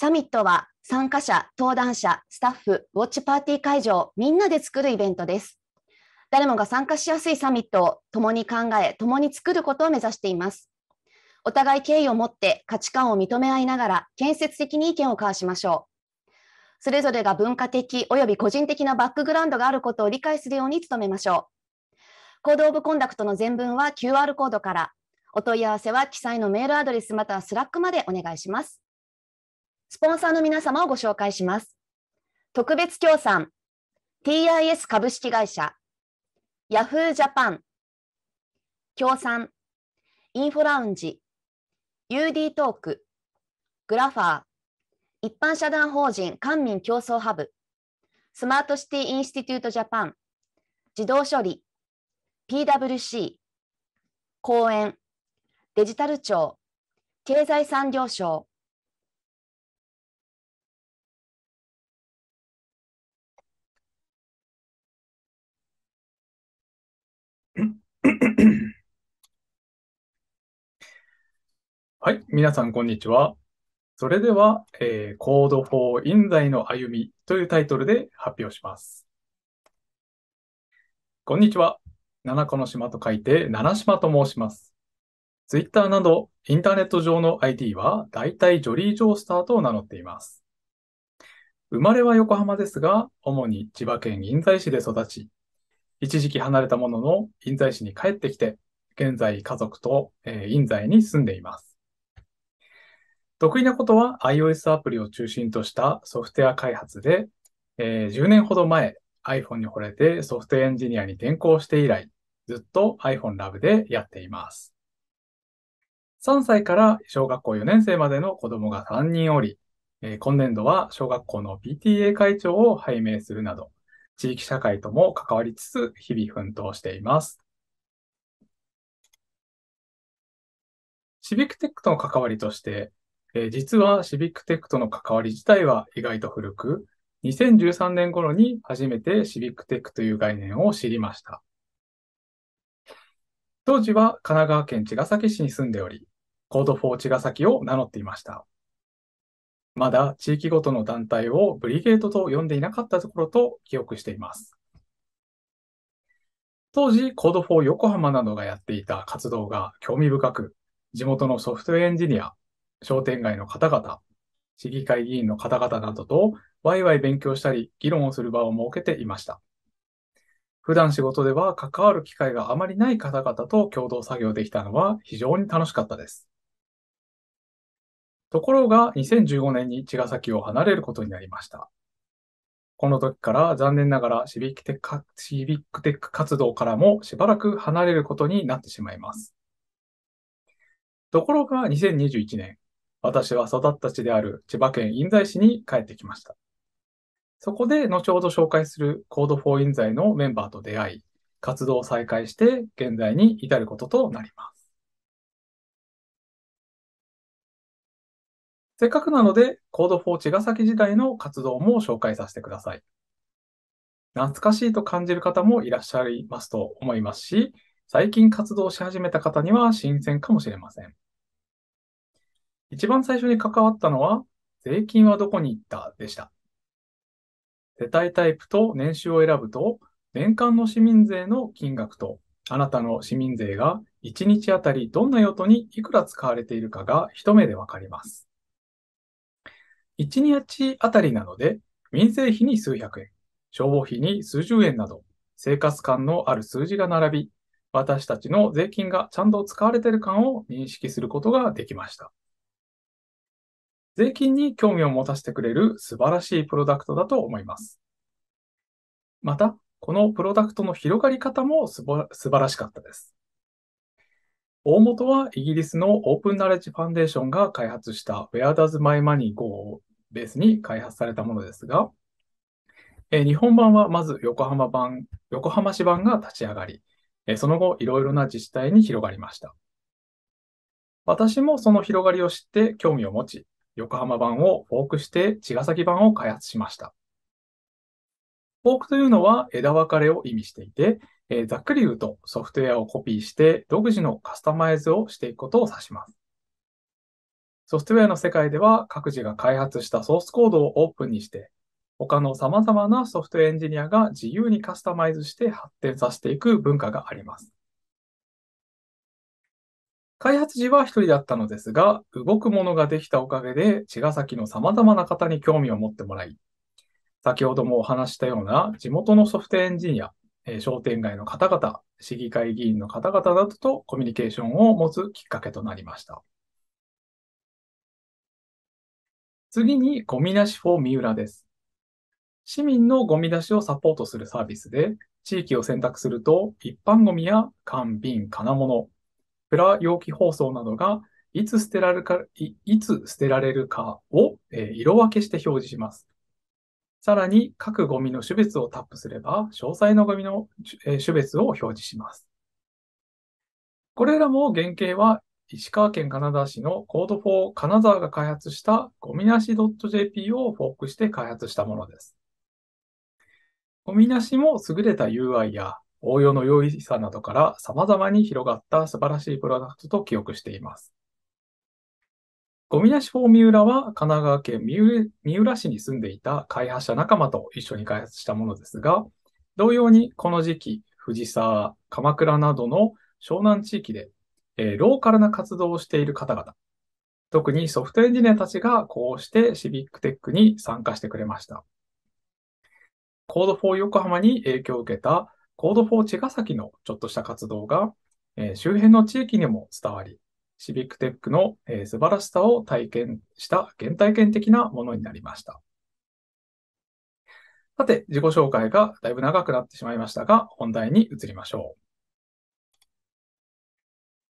サミットは参加者、登壇者、スタッフ、ウォッチパーティー会場、みんなで作るイベントです。誰もが参加しやすいサミットを共に考え、共に作ることを目指しています。お互い敬意を持って価値観を認め合いながら建設的に意見を交わしましょう。それぞれが文化的及び個人的なバックグラウンドがあることを理解するように努めましょう。コードオブコンダクトの全文は QR コードから、お問い合わせは記載のメールアドレスまたはスラックまでお願いします。スポンサーの皆様をご紹介します。特別協賛、TIS 株式会社、Yahoo Japan、協賛、インフォラウンジ、UD トーク、グラファー、一般社団法人官民競争ハブ、スマートシティインスティテュートジャパン、自動処理、PWC、公園、デジタル庁、経済産業省、はい、皆さん、こんにちは。それでは、えー、Code for 印材の歩みというタイトルで発表します。こんにちは。七個の島と書いて、七島と申します。Twitter など、インターネット上の ID は、だいたいジョリー・ジョースターと名乗っています。生まれは横浜ですが、主に千葉県印西市で育ち、一時期離れたものの、印西市に帰ってきて、現在家族と、えー、印西に住んでいます。得意なことは iOS アプリを中心としたソフトウェア開発で、えー、10年ほど前 iPhone に惚れてソフトエンジニアに転向して以来、ずっと iPhone Lab でやっています。3歳から小学校4年生までの子供が3人おり、えー、今年度は小学校の PTA 会長を拝命するなど、地域社会とも関わりつつ日々奮闘しています。シビックテックとの関わりとして、えー、実はシビックテックとの関わり自体は意外と古く、2013年頃に初めてシビックテックという概念を知りました。当時は神奈川県茅ヶ崎市に住んでおり、コードー茅ヶ崎を名乗っていました。まだ地域ごとの団体をブリゲートと呼んでいなかったところと記憶しています。当時、コードー横浜などがやっていた活動が興味深く、地元のソフトウェアエンジニア、商店街の方々、市議会議員の方々などと、ワイワイ勉強したり、議論をする場を設けていました。普段仕事では関わる機会があまりない方々と共同作業できたのは非常に楽しかったです。ところが2015年に茅ヶ崎を離れることになりました。この時から残念ながらシビックテックシビックテック活動からもしばらく離れることになってしまいます。ところが2021年、私は育った地である千葉県印西市に帰ってきました。そこで後ほど紹介する Code for 印西のメンバーと出会い、活動を再開して現在に至ることとなります。せっかくなので Code for 茅ヶ崎時代の活動も紹介させてください。懐かしいと感じる方もいらっしゃいますと思いますし、最近活動し始めた方には新鮮かもしれません。一番最初に関わったのは、税金はどこに行ったでした。世帯タイプと年収を選ぶと、年間の市民税の金額と、あなたの市民税が1日あたりどんな用途にいくら使われているかが一目でわかります。1日あたりなので、民生費に数百円、消防費に数十円など、生活感のある数字が並び、私たちの税金がちゃんと使われている感を認識することができました。税金に興味を持たせてくれる素晴らしいプロダクトだと思います。また、このプロダクトの広がり方も素晴らしかったです。大元はイギリスのオープンナレッジファンデーションが開発した Where Does My Money Go をベースに開発されたものですが、え日本版はまず横浜版、横浜市版が立ち上がり、えその後いろいろな自治体に広がりました。私もその広がりを知って興味を持ち、横浜版をフォークして茅ヶ崎版を開発しました。フォークというのは枝分かれを意味していて、えー、ざっくり言うとソフトウェアをコピーして独自のカスタマイズをしていくことを指します。ソフトウェアの世界では各自が開発したソースコードをオープンにして、他の様々なソフトエンジニアが自由にカスタマイズして発展させていく文化があります。開発時は一人だったのですが、動くものができたおかげで、茅ヶ崎の様々な方に興味を持ってもらい、先ほどもお話したような地元のソフトエンジニア、え商店街の方々、市議会議員の方々などとコミュニケーションを持つきっかけとなりました。次に、ゴミ出し4三浦です。市民のゴミ出しをサポートするサービスで、地域を選択すると、一般ゴミや缶瓶、金物、プラ容器包装などがいつ捨てられるか、いいつ捨てられるかを、え色分けして表示します。さらに、各ゴミの種別をタップすれば、詳細のゴミの、え種別を表示します。これらも原型は、石川県金沢市のコード r 金沢が開発したゴミなし .jp をフォークして開発したものです。ゴミなしも優れた UI や応用の良いさなどから様々に広がった素晴らしいプロダクトと記憶しています。ゴミ出しフォーミュラは神奈川県三浦市に住んでいた開発者仲間と一緒に開発したものですが、同様にこの時期、藤沢、鎌倉などの湘南地域で、えー、ローカルな活動をしている方々、特にソフトエンジニアたちがこうしてシビックテックに参加してくれました。コードフォー横浜に影響を受けたコードフォー茅ヶ崎のちょっとした活動が、えー、周辺の地域にも伝わり、シビックテックの、えー、素晴らしさを体験した原体験的なものになりました。さて、自己紹介がだいぶ長くなってしまいましたが、本題に移りましょう。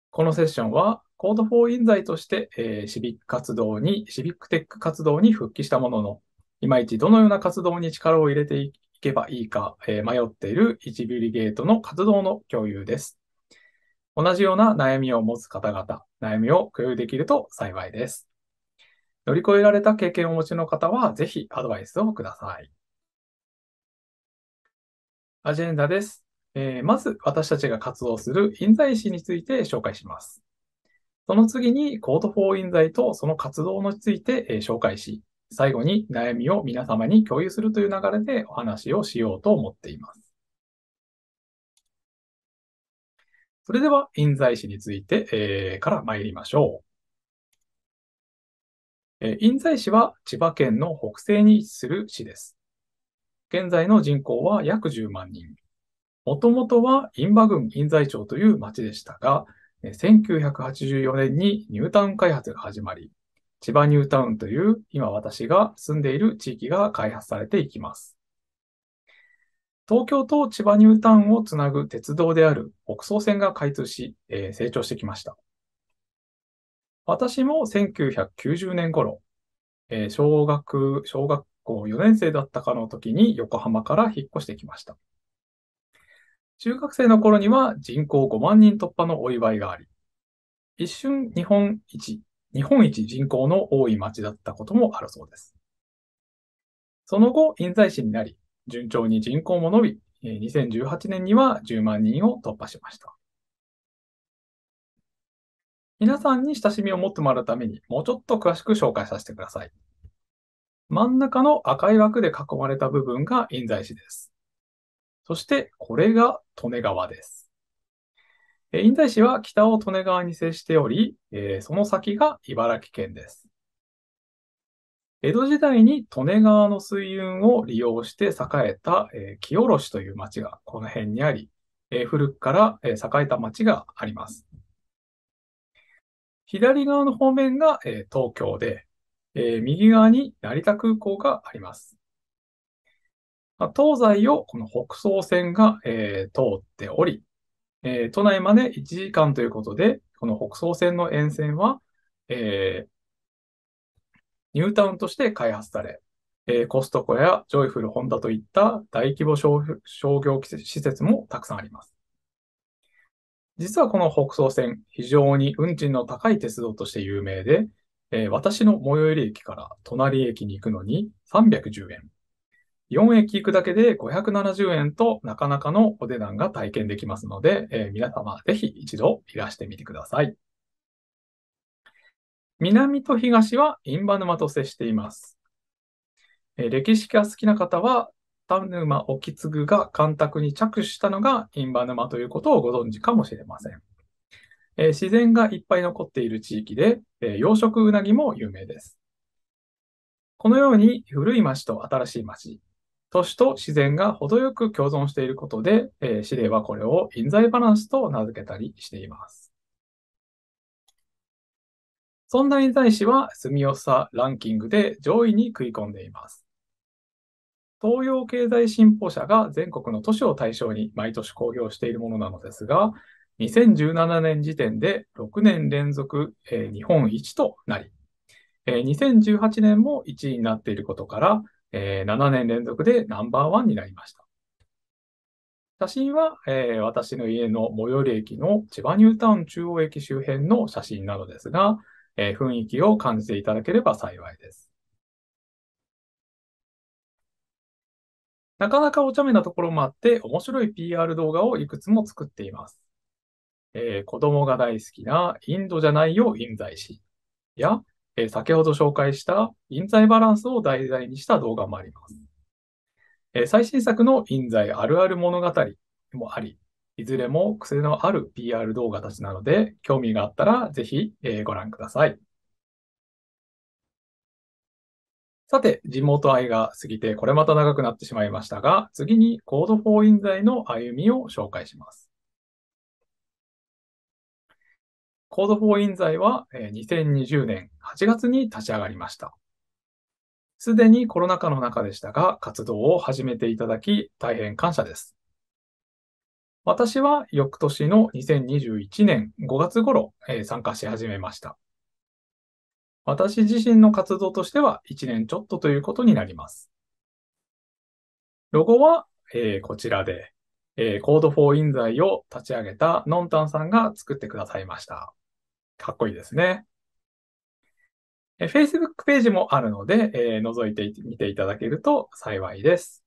このセッションは、コードフォー印材として、えー、シビック活動に、シビックテック活動に復帰したものの、いまいちどのような活動に力を入れてけばいいか、え迷っている1ビリゲートの活動の共有です。同じような悩みを持つ方々、悩みを共有できると幸いです。乗り越えられた経験をお持ちの方は、ぜひアドバイスをください。アジェンダです。えー、まず、私たちが活動する印材師について紹介します。その次に、コードフォー印材とその活動について、え紹介し、最後に悩みを皆様に共有するという流れでお話をしようと思っています。それでは、印西市について、えー、から参りましょう。えー、印西市は千葉県の北西に位置する市です。現在の人口は約10万人。もともとは印馬郡印西町という町でしたが、1984年にニュータウン開発が始まり、千葉ニュータウンという今私が住んでいる地域が開発されていきます。東京と千葉ニュータウンをつなぐ鉄道である北総線が開通し、えー、成長してきました。私も1990年頃、えー、小学、小学校4年生だったかの時に横浜から引っ越してきました。中学生の頃には人口5万人突破のお祝いがあり、一瞬日本一日本一人口の多い町だったこともあるそうです。その後、印西市になり、順調に人口も伸び、2018年には10万人を突破しました。皆さんに親しみを持ってもらうために、もうちょっと詳しく紹介させてください。真ん中の赤い枠で囲まれた部分が印西市です。そして、これが利根川です。印退市は北を利根川に接しており、えその先が茨城県です。江戸時代に利根川の水運を利用して栄えた、えー、清卸という町がこの辺にあり、え古くから、え栄えた町があります。左側の方面が、え東京で、え右側に成田空港があります。東西をこの北総線が、え通っており、えー、都内まで1時間ということで、この北総線の沿線は、えー、ニュータウンとして開発され、えー、コストコやジョイフルホンダといった大規模商業施設もたくさんあります。実はこの北総線、非常に運賃の高い鉄道として有名で、えー、私の最寄り駅から隣駅に行くのに310円。4駅行くだけで570円となかなかのお値段が体験できますので、えー、皆様ぜひ一度いらしてみてください。南と東は印旛沼と接しています。えー、歴史が好きな方は、田沼沖次が干拓に着手したのが印旛沼ということをご存知かもしれません。えー、自然がいっぱい残っている地域で、え養殖うなぎも有名です。このように古い町と新しい町、都市と自然が程よく共存していることで、えー、司令はこれを印材バランスと名付けたりしています。そんな印材市は住みよさランキングで上位に食い込んでいます。東洋経済新報社が全国の都市を対象に毎年公表しているものなのですが、2017年時点で6年連続、えー、日本一となり、えー、2018年も1位になっていることから、えー、7年連続でナンバーワンになりました。写真は、えー、私の家の最寄り駅の千葉ニュータウン中央駅周辺の写真などですが、えー、雰囲気を感じていただければ幸いです。なかなかお茶目なところもあって、面白い PR 動画をいくつも作っています。えー、子供が大好きなインドじゃないよ印西市や、えー、先ほど紹介した印材バランスを題材にした動画もあります。えー、最新作の印材あるある物語もあり、いずれも癖のある PR 動画たちなので、興味があったらぜひ、えー、ご覧ください。さて、地元愛が過ぎてこれまた長くなってしまいましたが、次に Code ォー印材の歩みを紹介します。Code for i n s i g h は2020年8月に立ち上がりました。すでにコロナ禍の中でしたが、活動を始めていただき、大変感謝です。私は翌年の2021年5月頃、え参加し始めました。私自身の活動としては1年ちょっとということになります。ロゴは、えー、こちらで、えー、Code for i n s i を立ち上げたノンタンさんが作ってくださいました。かっこいいですね。え Facebook ページもあるので、えー、覗いてみていただけると幸いです。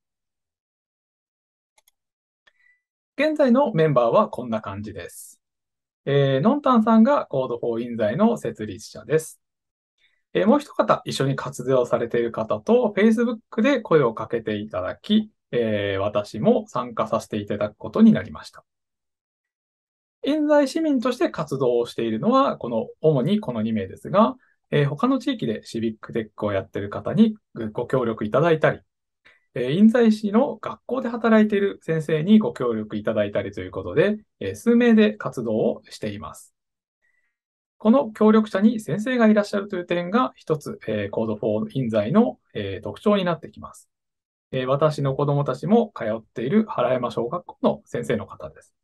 現在のメンバーはこんな感じです。えー、のんたんさんが Code for i n s i d e の設立者です。えー、もう一方、一緒に活動されている方と Facebook で声をかけていただき、えー、私も参加させていただくことになりました。現在市民として活動をしているのは、この、主にこの2名ですが、えー、他の地域でシビックテックをやっている方にご協力いただいたり、え印西市の学校で働いている先生にご協力いただいたりということで、え数名で活動をしています。この協力者に先生がいらっしゃるという点が一つ、えー、Code for 印西の、え特徴になってきます、え私の子供たちも通っている原山小学校の先生の方です。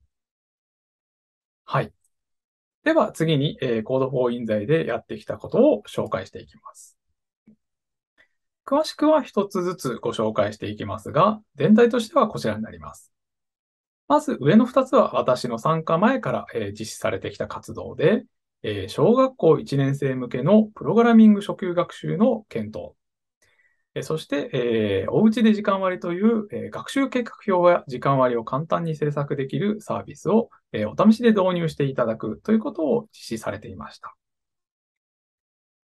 はい。では次に、えー、Code for Insight でやってきたことを紹介していきます。詳しくは一つずつご紹介していきますが、全体としてはこちらになります。まず上の2つは私の参加前から、えー、実施されてきた活動で、えー、小学校1年生向けのプログラミング初級学習の検討そして、えー、おうちで時間割という、えー、学習計画表や時間割を簡単に制作できるサービスを、えー、お試しで導入していただくということを実施されていました。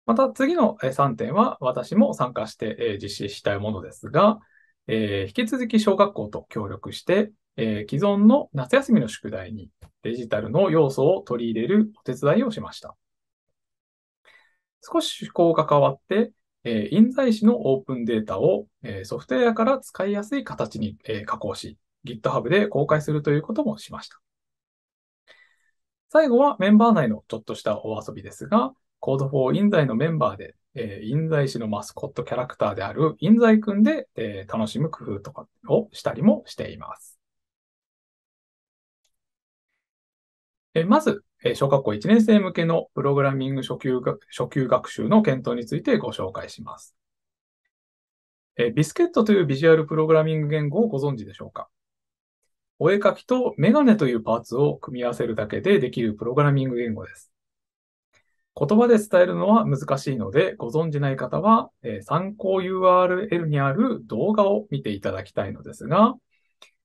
また次の3点は私も参加して、え実施したいものですが、えー、引き続き小学校と協力して、えー、既存の夏休みの宿題にデジタルの要素を取り入れるお手伝いをしました。少し趣向が変わって、えー、印材子のオープンデータを、えー、ソフトウェアから使いやすい形に、えー、加工し、GitHub で公開するということもしました。最後はメンバー内のちょっとしたお遊びですが、Code for 印材のメンバーで、えー、印材子のマスコットキャラクターである印材くんで、えー、楽しむ工夫とかをしたりもしています。えー、まず、え小学校1年生向けのプログラミング初級初級学習の検討についてご紹介します。えビスケットというビジュアルプログラミング言語をご存知でしょうかお絵かきとメガネというパーツを組み合わせるだけでできるプログラミング言語です。言葉で伝えるのは難しいので、ご存じない方は、え参考 URL にある動画を見ていただきたいのですが、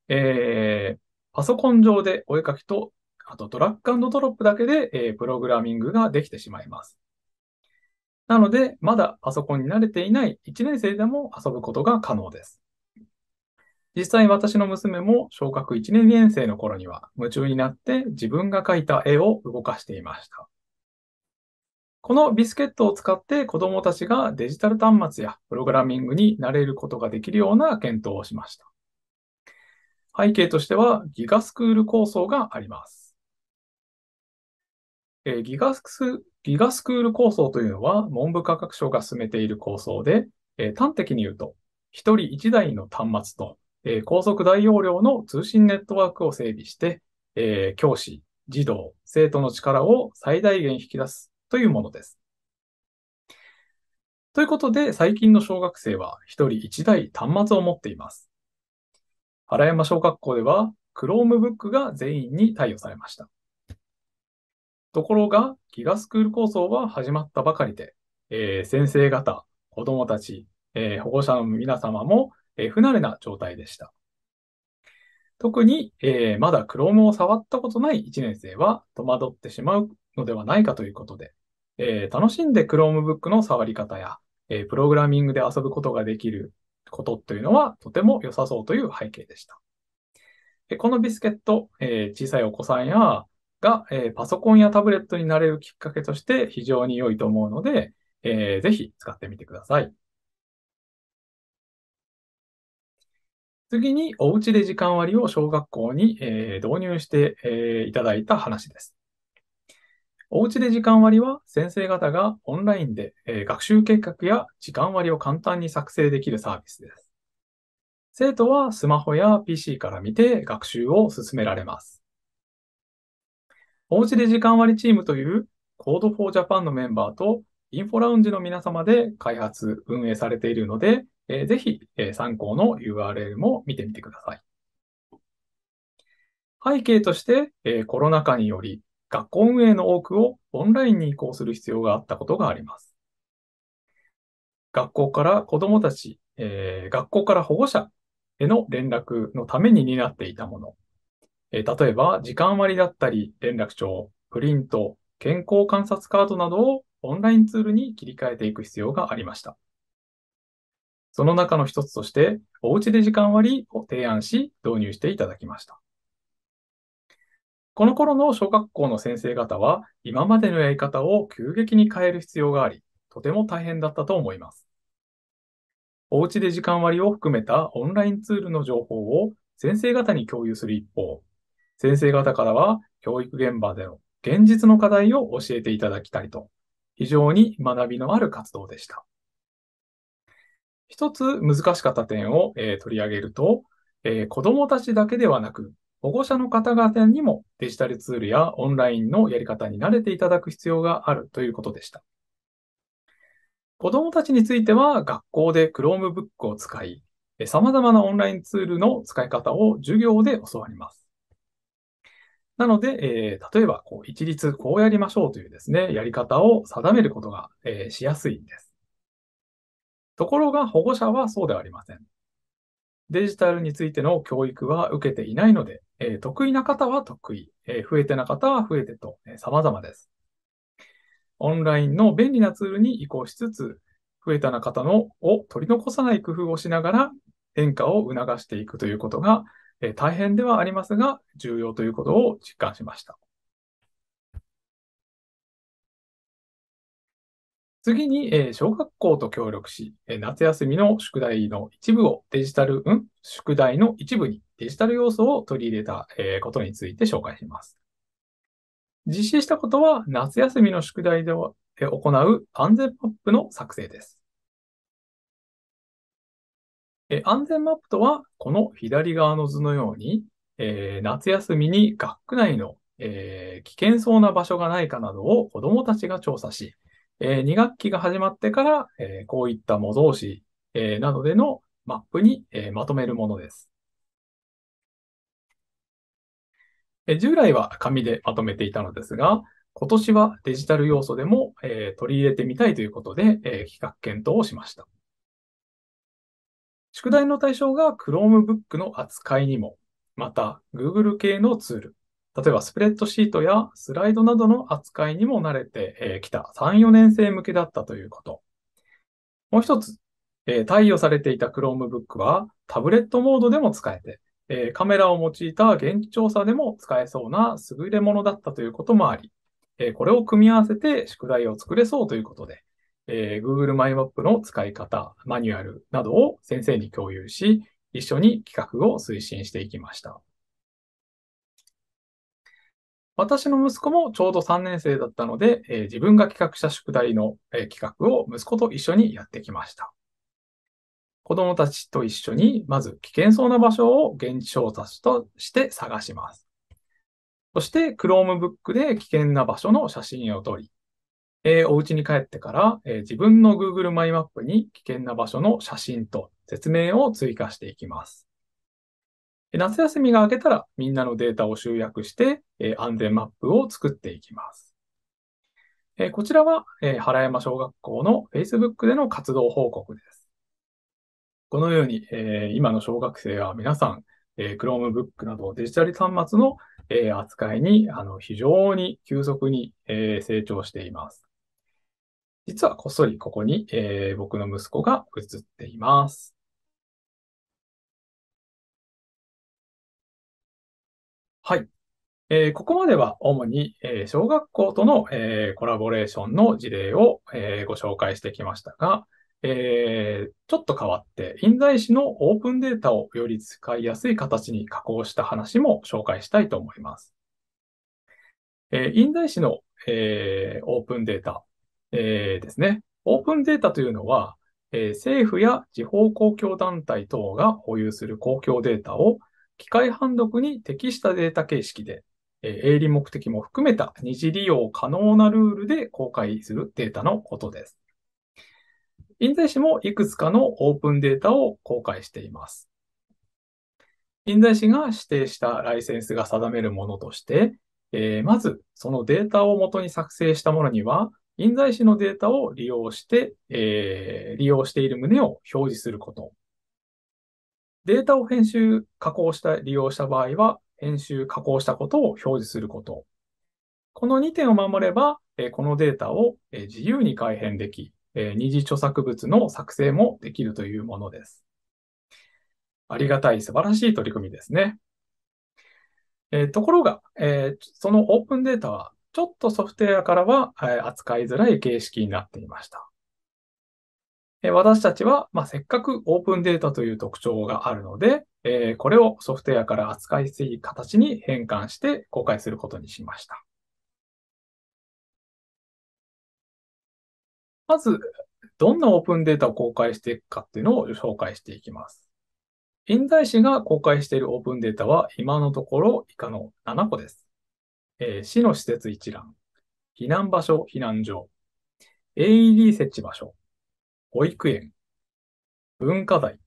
えー、パソコン上でお絵かきとあとドラッグドロップだけで、えプログラミングができてしまいます。なので、まだパソコンに慣れていない1年生でも遊ぶことが可能です。実際私の娘も小学1年2年生の頃には夢中になって自分が描いた絵を動かしていました。このビスケットを使って子供たちがデジタル端末やプログラミングに慣れることができるような検討をしました。背景としてはギガスクール構想があります。えー、ギガスクギガスクール構想というのは文部科学省が進めている構想で、えー、端的に言うと、一人一台の端末と、えー、高速大容量の通信ネットワークを整備して、えー、教師、児童、生徒の力を最大限引き出すというものです。ということで、最近の小学生は一人一台端末を持っています。原山小学校では、Chromebook が全員に貸与されました。ところが、ギガスクール構想は始まったばかりで、えー、先生方、子供たち、えー、保護者の皆様も、えー、不慣れな状態でした。特に、えー、まだ Chrome を触ったことない1年生は戸惑ってしまうのではないかということで、え楽しんで Chromebook の触り方や、えプログラミングで遊ぶことができることというのはとても良さそうという背景でした。このビスケット、え小さいお子さんやが、えー、パソコンやタブレットになれるきっかけとして非常に良いと思うので、えー、ぜひ使ってみてください。次に、おうちで時間割を小学校に、えー、導入して、えいただいた話です。おうちで時間割は先生方がオンラインで、え学習計画や時間割を簡単に作成できるサービスです。生徒はスマホや PC から見て学習を進められます。おうちで時間割チームという Code for Japan のメンバーとインフォラウンジの皆様で開発、運営されているので、えー、ぜひ、えー、参考の URL も見てみてください。背景として、えー、コロナ禍により学校運営の多くをオンラインに移行する必要があったことがあります。学校から子供たち、えー、学校から保護者への連絡のために担っていたもの。え例えば、時間割だったり、連絡帳、プリント、健康観察カードなどをオンラインツールに切り替えていく必要がありました。その中の一つとして、おうちで時間割を提案し、導入していただきました。この頃の小学校の先生方は、今までのやり方を急激に変える必要があり、とても大変だったと思います。おうちで時間割を含めたオンラインツールの情報を先生方に共有する一方、先生方からは教育現場での現実の課題を教えていただきたいと、非常に学びのある活動でした。一つ難しかった点を、えー、取り上げると、えー、子供たちだけではなく、保護者の方々にもデジタルツールやオンラインのやり方に慣れていただく必要があるということでした。子供たちについては学校で Chromebook を使い、様々なオンラインツールの使い方を授業で教わります。なので、えー、例えばこう一律こうやりましょうというですね、やり方を定めることが、えー、しやすいんです。ところが保護者はそうではありません。デジタルについての教育は受けていないので、えー、得意な方は得意、え増えてな方は増えてと、え様々です。オンラインの便利なツールに移行しつつ、増えたな方のを取り残さない工夫をしながら変化を促していくということが、え大変ではありますが、重要ということを実感しました。次に、え小学校と協力し、え夏休みの宿題の一部をデジタル、うん、宿題の一部にデジタル要素を取り入れた、えことについて紹介します。実施したことは、夏休みの宿題で行う安全マップの作成です。え安全マップとは、この左側の図のように、え夏休みに学区内の、え危険そうな場所がないかなどを子どもたちが調査し、え2学期が始まってから、えこういった模造紙、えなどでのマップに、えまとめるものです。え従来は紙でまとめていたのですが、今年はデジタル要素でも、え取り入れてみたいということで、え企画検討をしました。宿題の対象が Chromebook の扱いにも、また Google 系のツール、例えばスプレッドシートやスライドなどの扱いにも慣れてきた3、4年生向けだったということ。もう一つ、貸与されていた Chromebook はタブレットモードでも使えて、カメラを用いた現地調査でも使えそうな優れものだったということもあり、これを組み合わせて宿題を作れそうということで、えー、Google マイマップの使い方、マニュアルなどを先生に共有し、一緒に企画を推進していきました。私の息子もちょうど3年生だったので、えー、自分が企画した宿題の、えー、企画を息子と一緒にやってきました。子供たちと一緒に、まず危険そうな場所を現地調査として探します。そして Chromebook で危険な場所の写真を撮り、えー、お家に帰ってから、えー、自分の Google マイマップに危険な場所の写真と説明を追加していきます。夏休みが明けたらみんなのデータを集約して、えー、安全マップを作っていきます。えー、こちらは、えー、原山小学校の Facebook での活動報告です。このように、えー、今の小学生は皆さん、えー、Chromebook などデジタル端末の、え扱いにあの非常に急速に、え成長しています。実はこっそりここに、えー、僕の息子が映っています。はい。えー、ここまでは主に、えー、小学校との、えー、コラボレーションの事例を、えご紹介してきましたが、えちょっと変わって、印西紙のオープンデータをより使いやすい形に加工した話も紹介したいと思います。え印西紙の、えオープンデータえー、ですね。オープンデータというのは、えー、政府や地方公共団体等が保有する公共データを機械判読に適したデータ形式で、えー、営利目的も含めた二次利用可能なルールで公開するデータのことです。印西市もいくつかのオープンデータを公開しています。印西市が指定したライセンスが定めるものとして、えー、まずそのデータを元に作成したものには、印在市のデータを利用して、えー、利用している旨を表示すること。データを編集、加工した、利用した場合は、編集、加工したことを表示すること。この2点を守れば、このデータを自由に改変でき、二次著作物の作成もできるというものです。ありがたい、素晴らしい取り組みですね。ところが、そのオープンデータはちょっとソフトウェアからは、え扱いづらい形式になっていました。え私たちは、まあ、せっかくオープンデータという特徴があるので、えこれをソフトウェアから扱いやすい形に変換して公開することにしました。まず、どんなオープンデータを公開していくかっていうのを紹介していきます。印材師が公開しているオープンデータは今のところ以下の7個です。えー、市の施設一覧、避難場所、避難所、AED 設置場所、保育園、文化財、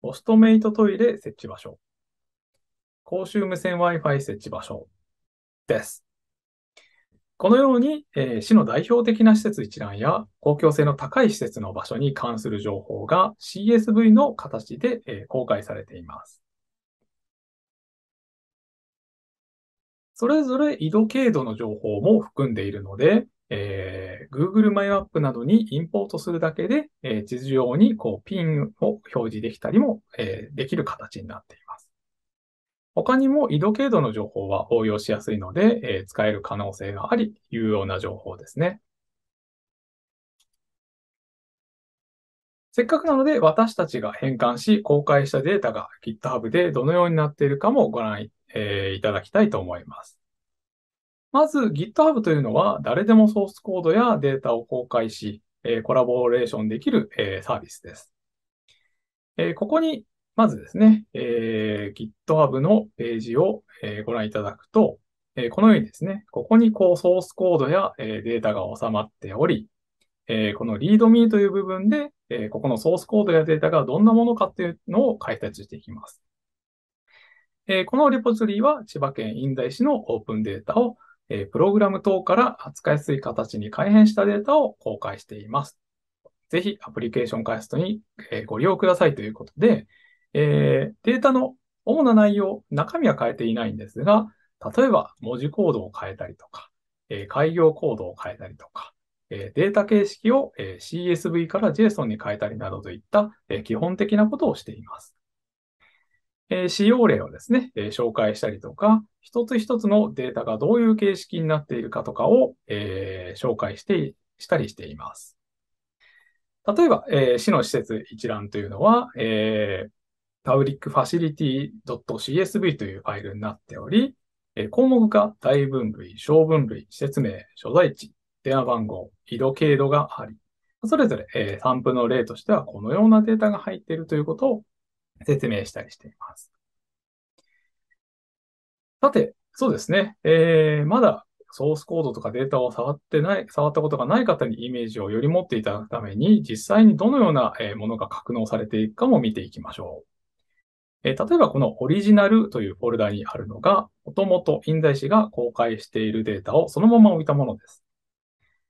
ホストメイトトイレ設置場所、公衆無線 Wi-Fi 設置場所です。このように、えー、市の代表的な施設一覧や公共性の高い施設の場所に関する情報が CSV の形で、えー、公開されています。それぞれ緯度経度の情報も含んでいるので、えー、Google マイマップなどにインポートするだけで、えー、地図上にこうピンを表示できたりも、えー、できる形になっています。他にも緯度経度の情報は応用しやすいので、えー、使える可能性があり、有用な情報ですね。せっかくなので私たちが変換し公開したデータが GitHub でどのようになっているかもご覧えー、いただきたいと思います。まず GitHub というのは誰でもソースコードやデータを公開し、えー、コラボレーションできる、えー、サービスです。えここに、まずですね、え GitHub のページを、えご覧いただくと、えこのようにですね、ここにこうソースコードや、えデータが収まっており、えこの README という部分で、えここのソースコードやデータがどんなものかっていうのを解説していきます。えー、このリポジトリは千葉県印西市のオープンデータを、えー、プログラム等から扱いやすい形に改変したデータを公開しています。ぜひアプリケーション開発に、えご利用くださいということで、えー、データの主な内容、中身は変えていないんですが、例えば文字コードを変えたりとか、えー、開業コードを変えたりとか、えデータ形式を、え CSV から JSON に変えたりなどといった、え基本的なことをしています。え使用例をですね、え紹介したりとか、一つ一つのデータがどういう形式になっているかとかを、えー、紹介して、したりしています。例えば、えー、市の施設一覧というのは、えー、publicfacility.csv というファイルになっており、え項目が大分類、小分類、施設名、所在地、電話番号、色経度があり、それぞれ、えー、散布の例としてはこのようなデータが入っているということを説明したりしています。さて、そうですね。えー、まだソースコードとかデータを触ってない、触ったことがない方にイメージをより持っていただくために、実際にどのようなものが格納されていくかも見ていきましょう。え例えばこのオリジナルというフォルダにあるのが、もともと印材師が公開しているデータをそのまま置いたものです。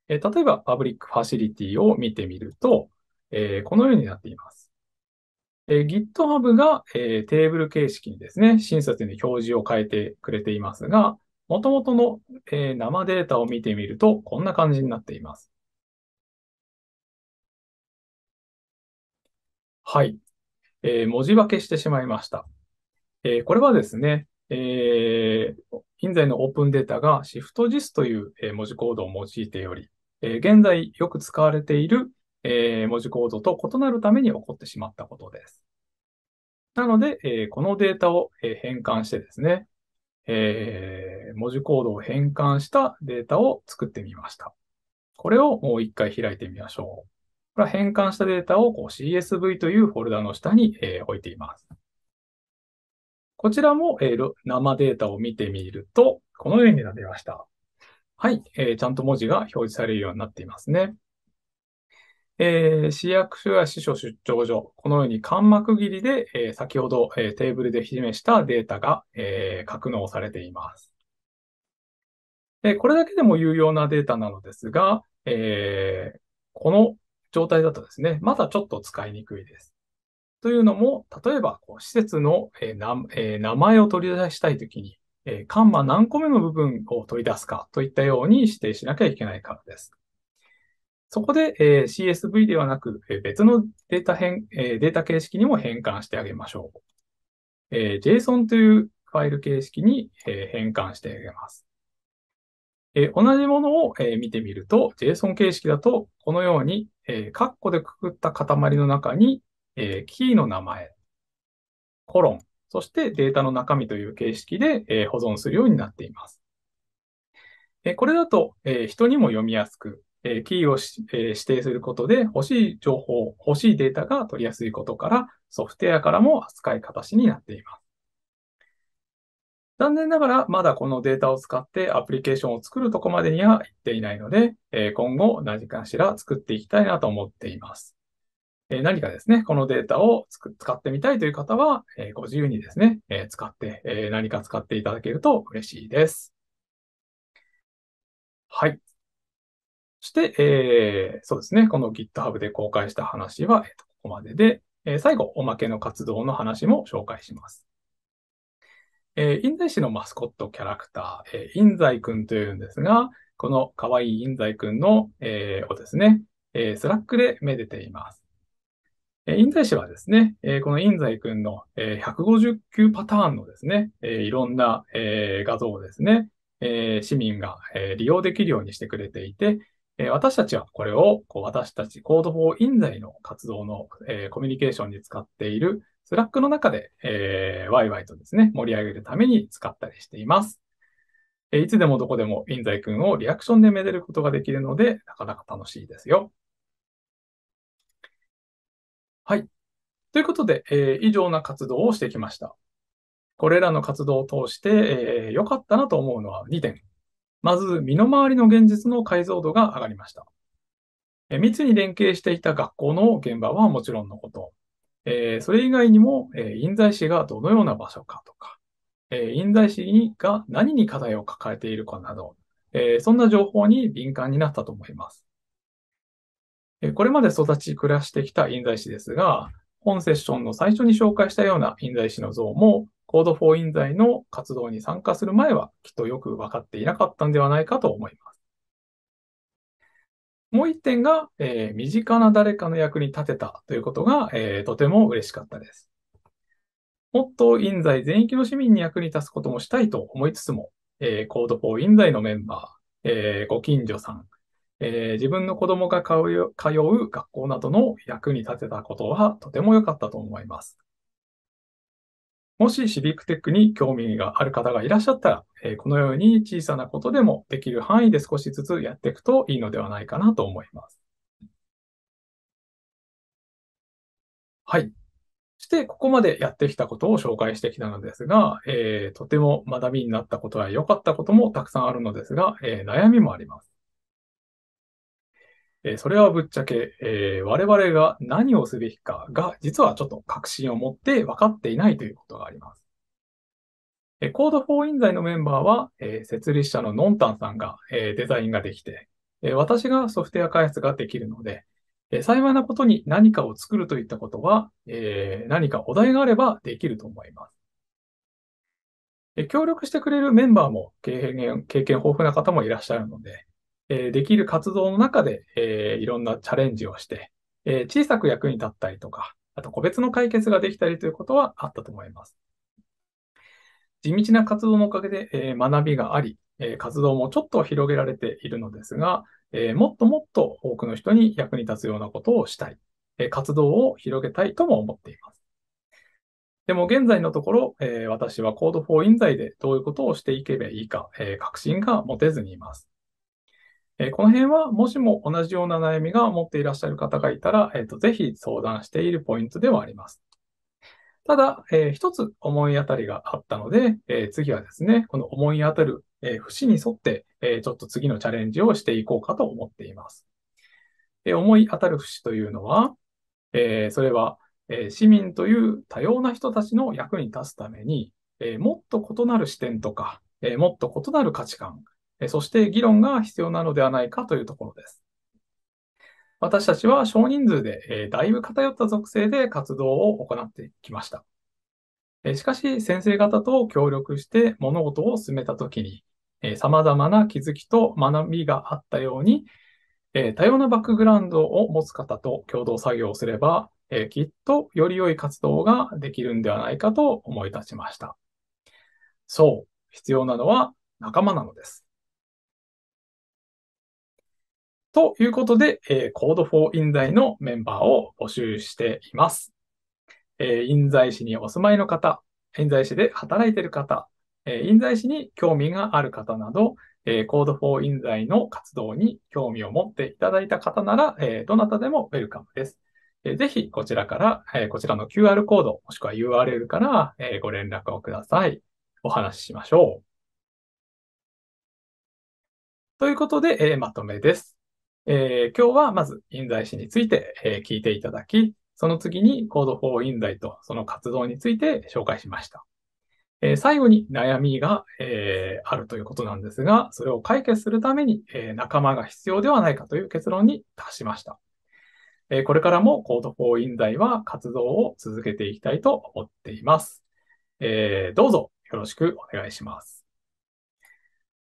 え例えばパブリックファシリティを見てみると、えこのようになっています。えー、GitHub が、えー、テーブル形式にですね、親切に表示を変えてくれていますが、元々の、えー、生データを見てみると、こんな感じになっています。はい。えー、文字化けしてしまいました。えー、これはですね、えー、現在のオープンデータが ShiftGIS という文字コードを用いており、現在よく使われているえー、文字構造と異なるために起こってしまったことです。なので、えー、このデータを、えー、変換してですね、えー、文字コードを変換したデータを作ってみました。これをもう一回開いてみましょう。これは変換したデータをこう CSV というフォルダの下に、えー、置いています。こちらも、えー、生データを見てみると、このようになりました。はい、えー、ちゃんと文字が表示されるようになっていますね。えー、市役所や市所出張所、このように間膜切りで、えー、先ほど、えー、テーブルで示したデータが、え格納されています。でこれだけでも有用なデータなのですが、えこの状態だとですね、まだちょっと使いにくいです。というのも、例えばこう施設の、えなえ名前を取り出したいときに、えー、カンマ何個目の部分を取り出すかといったように指定しなきゃいけないからです。そこで、えー、CSV ではなく、え別のデータ変、えデータ形式にも変換してあげましょう。え JSON というファイル形式に、え変換してあげます。え同じものを、え見てみると、JSON 形式だと、このように、えー、カッコでくくった塊の中に、えキーの名前、コロン、そしてデータの中身という形式で、え保存するようになっています。えこれだと、え人にも読みやすく、えキーを、え指定することで欲しい情報、欲しいデータが取りやすいことから、ソフトウェアからも扱い形になっています。残念ながら、まだこのデータを使ってアプリケーションを作るとこまでには行っていないので、え今後何かしら作っていきたいなと思っています。え何かですね、このデータを使ってみたいという方は、えご自由にですね、え使って、え何か使っていただけると嬉しいです。はい。して、えー、そうですね、この GitHub で公開した話は、えー、とここまでで、えー、最後、おまけの活動の話も紹介します。えー、印西市のマスコットキャラクター、えー、印西くんというんですが、この可愛い印西くんの、えー、をですね、えー、スラックでめでています。えー、印西市はですね、えー、この印西くんの、えー、159パターンのですね、えー、いろんな、えー、画像をですね、えー、市民が、えー、利用できるようにしてくれていて、え私たちはこれをこう私たち Code for i n s i の活動の、えコミュニケーションに使っている Slack の中で、えー、ワイワイとですね、盛り上げるために使ったりしています。えいつでもどこでもインザイ君をリアクションでめでることができるので、なかなか楽しいですよ。はい。ということで、えー、以上な活動をしてきました。これらの活動を通して、えー、良かったなと思うのは2点。まず、身の回りの現実の解像度が上がりました。え密に連携していた学校の現場はもちろんのこと、えそれ以外にも、え印西市がどのような場所かとか、え印西市が何に課題を抱えているかなど、えそんな情報に敏感になったと思います。えこれまで育ち暮らしてきた印西市ですが、本セッションの最初に紹介したような印西市の像も、Code for in 罪の活動に参加する前は、きっとよく分かっていなかったんではないかと思います。もう一点が、えー、身近な誰かの役に立てたということが、えー、とても嬉しかったです。もっと印西全域の市民に役に立つこともしたいと思いつつも、えー、Code for 印のメンバー、えー、ご近所さん、えー、自分の子供が通う学校などの役に立てたことはとても良かったと思います。もしシビックテックに興味がある方がいらっしゃったら、えー、このように小さなことでもできる範囲で少しずつやっていくといいのではないかなと思います。はい。して、ここまでやってきたことを紹介してきたのですが、えー、とても学びになったことや良かったこともたくさんあるのですが、えー、悩みもあります。えそれはぶっちゃけ、えー、我々が何をすべきかが、実はちょっと確信を持って分かっていないということがあります。えー、コードフォー s i d e のメンバーは、えー、設立者のノンタンさんが、えデザインができて、え私がソフトウェア開発ができるので、え幸いなことに何かを作るといったことは、え何かお題があればできると思います。え協力してくれるメンバーも経験豊富な方もいらっしゃるので、えー、できる活動の中で、えー、いろんなチャレンジをして、えー、小さく役に立ったりとか、あと個別の解決ができたりということはあったと思います。地道な活動のおかげで、えー、学びがあり、えー、活動もちょっと広げられているのですが、えー、もっともっと多くの人に役に立つようなことをしたい、え活動を広げたいとも思っています。でも現在のところ、え私は Code for i n s i g e でどういうことをしていけばいいか、え確信が持てずにいます。えー、この辺は、もしも同じような悩みが持っていらっしゃる方がいたら、えーと、ぜひ相談しているポイントではあります。ただ、えー、一つ思い当たりがあったので、えー、次はですね、この思い当たる、えー、節に沿って、えちょっと次のチャレンジをしていこうかと思っています。え思い当たる節というのは、えそれは、え市民という多様な人たちの役に立つために、えもっと異なる視点とか、えもっと異なる価値観、そして議論が必要なのではないかというところです。私たちは少人数で、えだいぶ偏った属性で活動を行ってきました。えしかし、先生方と協力して物事を進めたときに、え様々な気づきと学びがあったように、え多様なバックグラウンドを持つ方と共同作業をすれば、えきっとより良い活動ができるんではないかと思い立ちました。そう、必要なのは仲間なのです。ということで、えー、Code for 印材のメンバーを募集しています。えー、印材市にお住まいの方、印材市で働いている方、えー、印材市に興味がある方など、えー、Code for 印材の活動に興味を持っていただいた方なら、えー、どなたでもウェルカムです。えー、ぜひ、こちらから、えー、こちらの QR コード、もしくは URL から、えー、ご連絡をください。お話ししましょう。ということで、えー、まとめです。えー、今日はまず、印材誌について、えー、聞いていただき、その次に Code for 印材とその活動について紹介しました。えー、最後に悩みが、えあるということなんですが、それを解決するために、え仲間が必要ではないかという結論に達しました。えこれからも Code for 印材は活動を続けていきたいと思っています。えどうぞよろしくお願いします。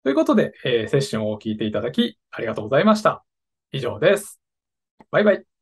ということで、えセッションを聞いていただきありがとうございました。以上です。バイバイ。